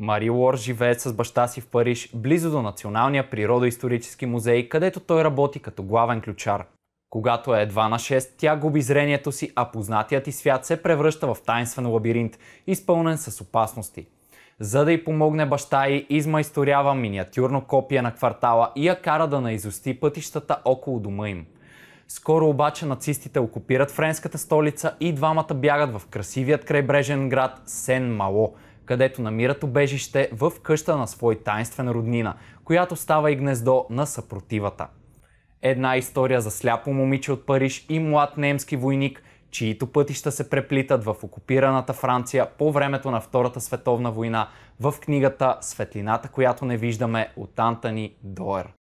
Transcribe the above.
Мари Лор живее с баща си в Париж, близо до Националния природоисторически музей, където той работи като главен ключар. Когато е едва на 6, тя губи зрението си, а познатият и свят се превръща в тайнствен лабиринт, изпълнен с опасности. За да й помогне баща й, Изма изторява миниатюрно копие на квартала и я кара да наизости пътищата около дома им. Скоро обаче нацистите окупират френската столица и двамата бягат в красивият крайбрежен град Сен-Мало – където намират обежище в къща на свой тайнствен роднина, която става и гнездо на съпротивата. Една история за сляпо момиче от Париж и млад немски войник, чието пътища се преплитат в окупираната Франция по времето на Втората световна война в книгата Светлината, която не виждаме от Антони Доер.